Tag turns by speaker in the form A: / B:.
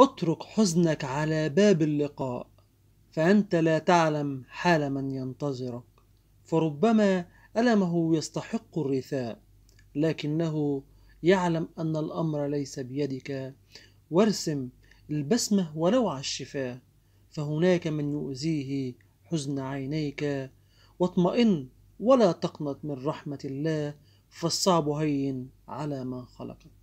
A: اترك حزنك على باب اللقاء فأنت لا تعلم حال من ينتظرك فربما ألمه يستحق الرثاء لكنه يعلم أن الأمر ليس بيدك وارسم البسمة ولو على الشفاه فهناك من يؤذيه حزن عينيك واطمئن ولا تقنط من رحمة الله فالصعب هين على من خلقك